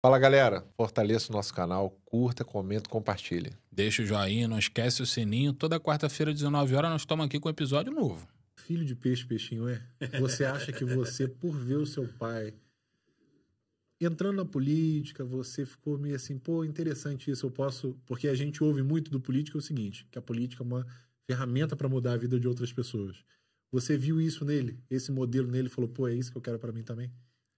Fala galera, fortaleça o nosso canal, curta, comenta, compartilha. Deixa o joinha, não esquece o sininho. Toda quarta-feira, 19 horas, nós estamos aqui com um episódio novo. Filho de peixe, peixinho, é? Você acha que você, por ver o seu pai entrando na política, você ficou meio assim, pô, interessante isso, eu posso. Porque a gente ouve muito do político é o seguinte: que a política é uma ferramenta para mudar a vida de outras pessoas. Você viu isso nele, esse modelo nele, falou, pô, é isso que eu quero para mim também?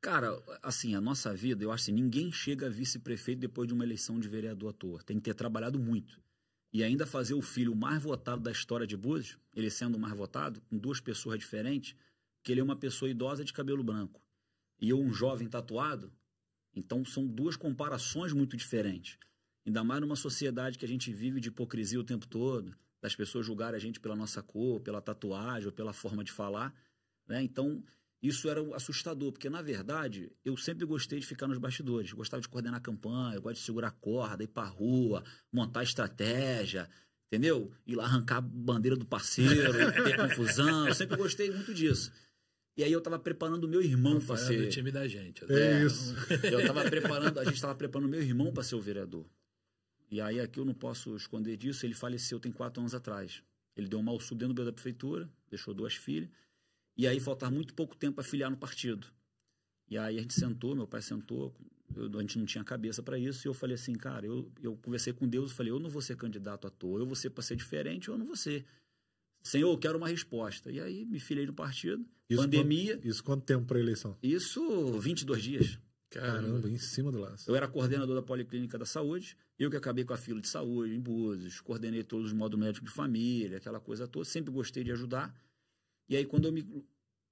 Cara, assim, a nossa vida, eu acho assim, ninguém chega a vice-prefeito depois de uma eleição de vereador à toa. Tem que ter trabalhado muito. E ainda fazer o filho mais votado da história de Búzios, ele sendo o mais votado, com duas pessoas diferentes, que ele é uma pessoa idosa de cabelo branco e eu um jovem tatuado. Então são duas comparações muito diferentes. Ainda mais numa sociedade que a gente vive de hipocrisia o tempo todo, das pessoas julgarem a gente pela nossa cor, pela tatuagem ou pela forma de falar. Né? Então, isso era assustador, porque na verdade eu sempre gostei de ficar nos bastidores, gostava de coordenar a campanha, eu gosto de segurar a corda, ir pra rua, montar estratégia, entendeu? Ir lá arrancar a bandeira do parceiro, ter confusão, eu sempre gostei muito disso. E aí eu estava preparando o meu irmão para é ser. o time da gente. É, é isso. Eu estava preparando, a gente estava preparando o meu irmão para ser o vereador. E aí aqui eu não posso esconder disso, ele faleceu tem quatro anos atrás. Ele deu um mal súbito dentro do da prefeitura, deixou duas filhas. E aí faltava muito pouco tempo para filiar no partido. E aí a gente sentou, meu pai sentou, eu, a gente não tinha cabeça para isso, e eu falei assim, cara, eu, eu conversei com Deus, eu falei, eu não vou ser candidato à toa, eu vou ser para ser diferente, eu não vou ser. Senhor, eu quero uma resposta. E aí me filhei no partido, isso pandemia. Quanto, isso quanto tempo para eleição? Isso, 22 dias. Caramba, em cima do laço. Eu era coordenador da Policlínica da Saúde, eu que acabei com a fila de saúde em Búzios, coordenei todos os modos médicos de família, aquela coisa toda, sempre gostei de ajudar. E aí, quando eu me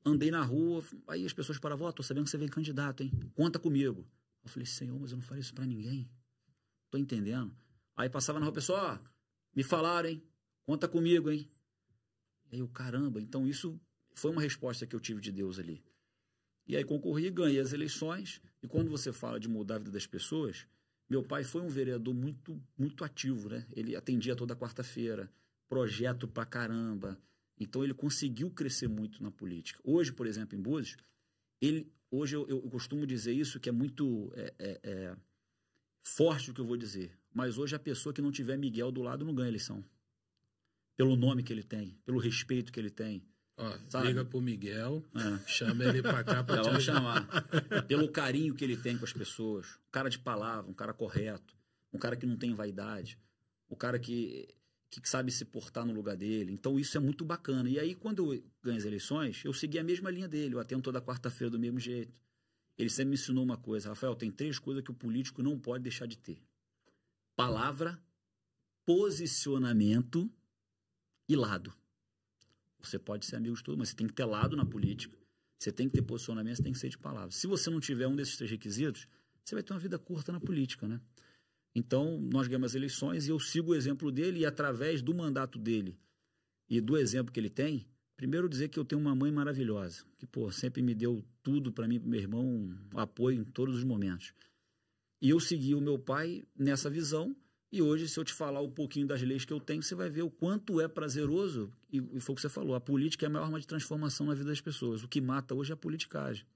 andei na rua, aí as pessoas paravam, ó, oh, tô sabendo que você vem candidato, hein? Conta comigo. Eu falei, senhor, mas eu não falei isso para ninguém. Tô entendendo. Aí passava na rua, pessoal, ó, me falaram, hein? Conta comigo, hein? E aí eu, caramba, então isso foi uma resposta que eu tive de Deus ali. E aí concorri, ganhei as eleições. E quando você fala de mudar a vida das pessoas, meu pai foi um vereador muito, muito ativo, né? Ele atendia toda quarta-feira, projeto pra caramba, então ele conseguiu crescer muito na política. Hoje, por exemplo, em Búzios, ele, hoje eu, eu costumo dizer isso, que é muito é, é, é forte o que eu vou dizer, mas hoje a pessoa que não tiver Miguel do lado não ganha eleição. Pelo nome que ele tem, pelo respeito que ele tem. Ó, sabe? liga pro Miguel, é. chama ele pra cá pra te chamar. É pelo carinho que ele tem com as pessoas. Um cara de palavra, um cara correto, um cara que não tem vaidade, um cara que que sabe se portar no lugar dele. Então isso é muito bacana. E aí, quando eu ganho as eleições, eu segui a mesma linha dele. Eu atendo toda quarta-feira do mesmo jeito. Ele sempre me ensinou uma coisa, Rafael, tem três coisas que o político não pode deixar de ter. Palavra, posicionamento e lado. Você pode ser amigo de tudo, mas você tem que ter lado na política, você tem que ter posicionamento, você tem que ser de palavra. Se você não tiver um desses três requisitos, você vai ter uma vida curta na política, né? Então, nós ganhamos as eleições e eu sigo o exemplo dele e, através do mandato dele e do exemplo que ele tem, primeiro dizer que eu tenho uma mãe maravilhosa, que, pô, sempre me deu tudo para mim, pro meu irmão, apoio em todos os momentos. E eu segui o meu pai nessa visão. E hoje, se eu te falar um pouquinho das leis que eu tenho, você vai ver o quanto é prazeroso. E, e foi o que você falou: a política é a maior arma de transformação na vida das pessoas. O que mata hoje é a politicagem.